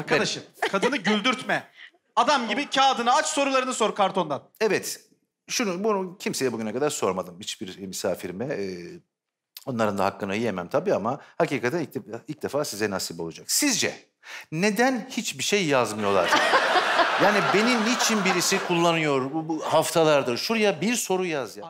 Arkadaşım kadını güldürtme. Adam gibi kağıdını aç sorularını sor kartondan. Evet. Şunu bunu kimseye bugüne kadar sormadım hiçbir misafirime. Ee, onların da hakkını yiyemem tabii ama hakikaten ilk, ilk defa size nasip olacak. Sizce neden hiçbir şey yazmıyorlar? yani beni niçin birisi kullanıyor bu, bu haftalardır? Şuraya bir soru yaz ya.